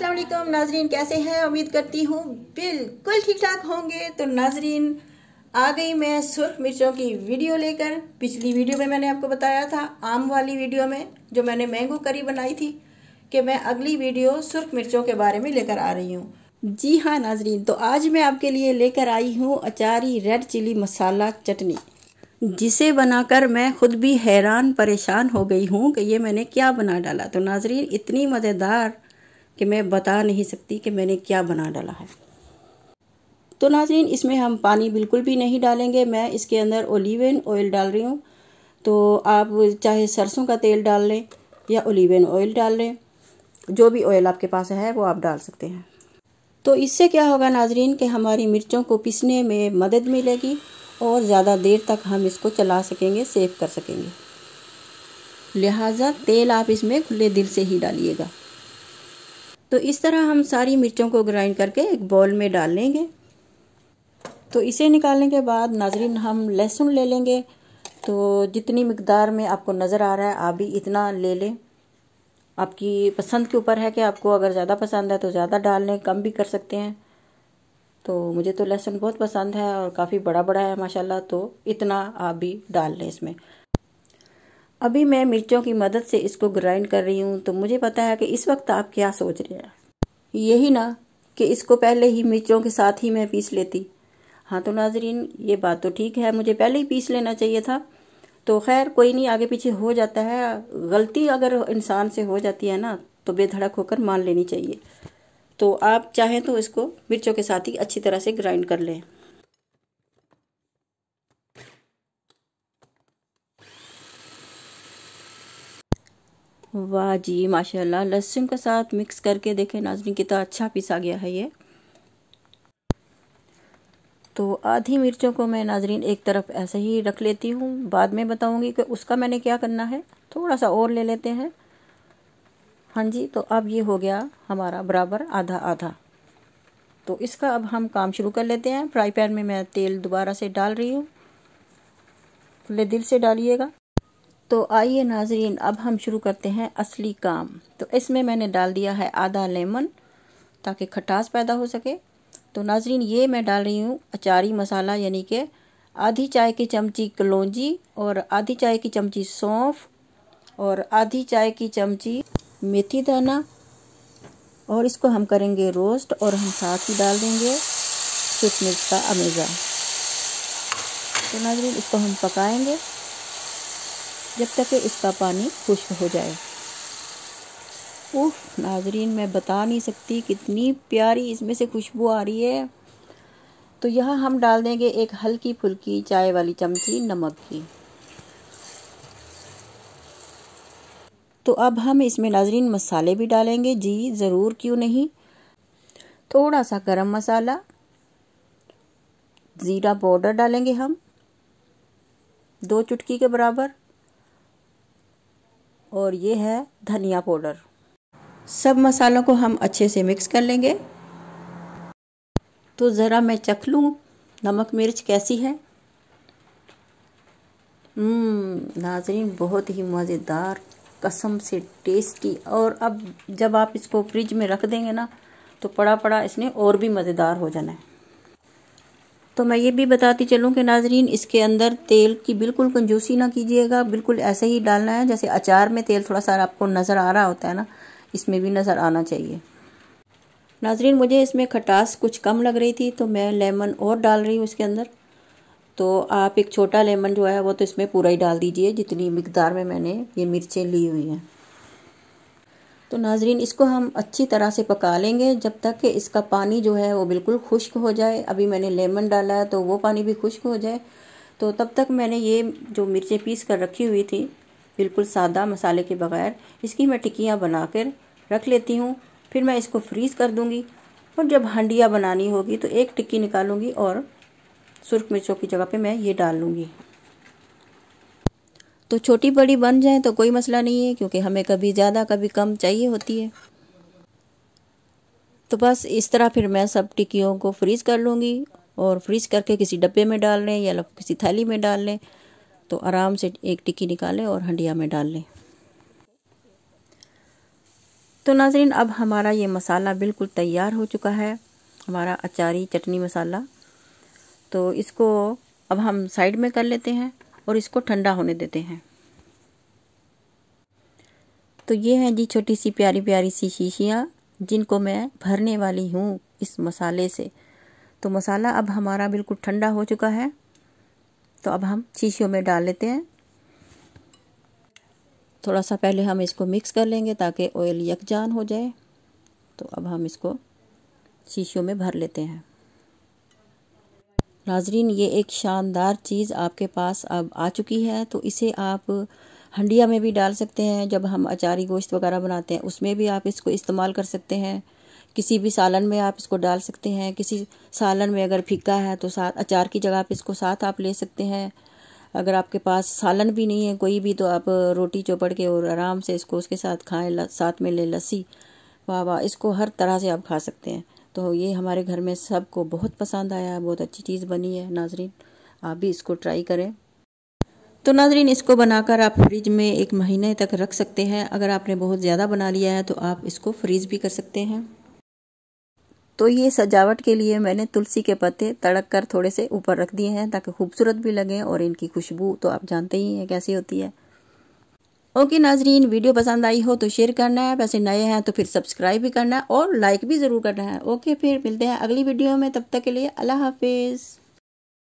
अस्सलाम वालेकुम नाजरीन कैसे हैं उम्मीद करती हूँ बिल्कुल ठीक ठाक होंगे तो नाजरीन आ गई मैं सुर्ख मिर्चों की वीडियो लेकर पिछली वीडियो में मैंने आपको बताया था आम वाली वीडियो में जो मैंने मैंगो करी बनाई थी कि मैं अगली वीडियो सुर्ख मिर्चों के बारे में लेकर आ रही हूँ जी हाँ नाजरीन तो आज मैं आपके लिए लेकर आई हूँ अचारी रेड चिली मसाला चटनी जिसे बनाकर मैं खुद भी हैरान परेशान हो गई हूँ कि ये मैंने क्या बना डाला तो नाजरीन इतनी मज़ेदार कि मैं बता नहीं सकती कि मैंने क्या बना डाला है तो नाजरीन इसमें हम पानी बिल्कुल भी नहीं डालेंगे मैं इसके अंदर ओलिवन ऑयल डाल रही हूँ तो आप चाहे सरसों का तेल डाल लें या ओलिवन ऑयल डाल लें जो भी ऑयल आपके पास है वो आप डाल सकते हैं तो इससे क्या होगा नाजरीन कि हमारी मिर्चों को पिसने में मदद मिलेगी और ज़्यादा देर तक हम इसको चला सकेंगे सेव कर सकेंगे लिहाजा तेल आप इसमें खुले दिल से ही डालिएगा तो इस तरह हम सारी मिर्चों को ग्राइंड करके एक बॉल में डाल लेंगे तो इसे निकालने के बाद नाजरीन हम लहसुन ले लेंगे तो जितनी मकदार में आपको नज़र आ रहा है आप भी इतना ले लें आपकी पसंद के ऊपर है कि आपको अगर ज़्यादा पसंद है तो ज़्यादा डाल लें कम भी कर सकते हैं तो मुझे तो लहसुन बहुत पसंद है और काफ़ी बड़ा बड़ा है माशाल्लाह तो इतना आप भी डाल लें इसमें अभी मैं मिर्चों की मदद से इसको ग्राइंड कर रही हूँ तो मुझे पता है कि इस वक्त आप क्या सोच रहे हैं यही ना कि इसको पहले ही मिर्चों के साथ ही मैं पीस लेती हाँ तो नाजरीन ये बात तो ठीक है मुझे पहले ही पीस लेना चाहिए था तो खैर कोई नहीं आगे पीछे हो जाता है गलती अगर इंसान से हो जाती है ना तो बेधड़क होकर मान लेनी चाहिए तो आप चाहें तो इसको मिर्चों के साथ ही अच्छी तरह से ग्राइंड कर लें वाह जी माशाल्लाह लहसुन के साथ मिक्स करके देखें नाजरीन कितना अच्छा पिसा गया है ये तो आधी मिर्चों को मैं नाजरीन एक तरफ ऐसे ही रख लेती हूँ बाद में बताऊँगी कि उसका मैंने क्या करना है थोड़ा सा और ले लेते हैं हाँ जी तो अब ये हो गया हमारा बराबर आधा आधा तो इसका अब हम काम शुरू कर लेते हैं फ्राई पैन में मैं तेल दोबारा से डाल रही हूँ खुले दिल से डालिएगा तो आइए नाजरीन अब हम शुरू करते हैं असली काम तो इसमें मैंने डाल दिया है आधा लेमन ताकि खटास पैदा हो सके तो नाजरीन ये मैं डाल रही हूँ अचारी मसाला यानी कि आधी चाय की चमची कलौजी और आधी चाय की चमची सौंफ और आधी चाय की चमची मेथी दाना और इसको हम करेंगे रोस्ट और हम साथ ही डाल देंगे सूख मिर्च का अमेजा तो नाजरीन इसको हम पकाएंगे जब तक इसका पानी खुश्क हो जाए उफ नाजरीन मैं बता नहीं सकती कितनी प्यारी इसमें से खुशबू आ रही है तो यहाँ हम डाल देंगे एक हल्की फुल्की चाय वाली चमची नमक की तो अब हम इसमें नाजरीन मसाले भी डालेंगे जी ज़रूर क्यों नहीं थोड़ा सा गरम मसाला ज़ीरा पाउडर डालेंगे हम दो चुटकी के बराबर और ये है धनिया पाउडर सब मसालों को हम अच्छे से मिक्स कर लेंगे तो ज़रा मैं चख लूँ नमक मिर्च कैसी है हम्म, नाजरीन बहुत ही मज़ेदार कसम से टेस्टी और अब जब आप इसको फ्रिज में रख देंगे ना तो पड़ा पड़ा इसने और भी मज़ेदार हो जाना है तो मैं ये भी बताती चलूँ कि नाजरीन इसके अंदर तेल की बिल्कुल कंजूसी ना कीजिएगा बिल्कुल ऐसे ही डालना है जैसे अचार में तेल थोड़ा सा आपको नज़र आ रहा होता है ना इसमें भी नज़र आना चाहिए नाजरीन मुझे इसमें खटास कुछ कम लग रही थी तो मैं लेमन और डाल रही हूँ इसके अंदर तो आप एक छोटा लेमन जो है वो तो इसमें पूरा ही डाल दीजिए जितनी मकदार में मैंने ये मिर्चें ली हुई हैं तो नाजरीन इसको हम अच्छी तरह से पका लेंगे जब तक कि इसका पानी जो है वो बिल्कुल खुश्क हो जाए अभी मैंने लेमन डाला है तो वो पानी भी खुश्क हो जाए तो तब तक मैंने ये जो मिर्चें पीस कर रखी हुई थी बिल्कुल सादा मसाले के बगैर इसकी मैं टिक्कियाँ बना कर रख लेती हूँ फिर मैं इसको फ्रीज़ कर दूँगी और जब हंडिया बनानी होगी तो एक टिक्की निकालूँगी और सुर्ख मिर्चों की जगह पे मैं ये डाल लूँगी तो छोटी बड़ी बन जाए तो कोई मसला नहीं है क्योंकि हमें कभी ज़्यादा कभी कम चाहिए होती है तो बस इस तरह फिर मैं सब टिक्कियों को फ्रीज़ कर लूँगी और फ्रीज़ करके किसी डब्बे में डाल लें या किसी थैली में डाल लें तो आराम से एक टिक्की निकालें और हंडिया में डाल लें तो नाजरीन अब हमारा ये मसाला बिल्कुल तैयार हो चुका है हमारा अचारी चटनी मसाला तो इसको अब हम साइड में कर लेते हैं और इसको ठंडा होने देते हैं तो ये हैं जी छोटी सी प्यारी प्यारी सी शीशियाँ जिनको मैं भरने वाली हूँ इस मसाले से तो मसाला अब हमारा बिल्कुल ठंडा हो चुका है तो अब हम शीशियों में डाल लेते हैं थोड़ा सा पहले हम इसको मिक्स कर लेंगे ताकि ऑयल यकजान हो जाए तो अब हम इसको शीशियों में भर लेते हैं नाजरीन ये एक शानदार चीज़ आपके पास अब आ चुकी है तो इसे आप हंडिया में भी डाल सकते हैं जब हम अचारी गोश्त वगैरह बनाते हैं उसमें भी आप इसको इस्तेमाल कर सकते हैं किसी भी सालन में आप इसको डाल सकते हैं किसी सालन में अगर फीका है तो साथ अचार की जगह पे इसको साथ आप ले सकते हैं अगर आपके पास सालन भी नहीं है कोई भी तो आप रोटी चौपड़ के और आराम से इसको उसके साथ खाएं साथ में ले लस्सी वाह वाह इसको हर तरह से आप खा सकते हैं तो ये हमारे घर में सबको बहुत पसंद आया बहुत अच्छी चीज़ बनी है नाजरीन आप भी इसको ट्राई करें तो नाजरीन इसको बनाकर आप फ्रिज में एक महीने तक रख सकते हैं अगर आपने बहुत ज़्यादा बना लिया है तो आप इसको फ्रीज भी कर सकते हैं तो ये सजावट के लिए मैंने तुलसी के पत्ते तड़क कर थोड़े से ऊपर रख दिए हैं ताकि खूबसूरत भी लगें और इनकी खुशबू तो आप जानते ही हैं कैसी होती है ओके नाजरीन वीडियो पसंद आई हो तो शेयर करना है वैसे नए हैं तो फिर सब्सक्राइब भी करना है और लाइक भी ज़रूर करना है ओके फिर मिलते हैं अगली वीडियो में तब तक के लिए अल्लाह हाफिज़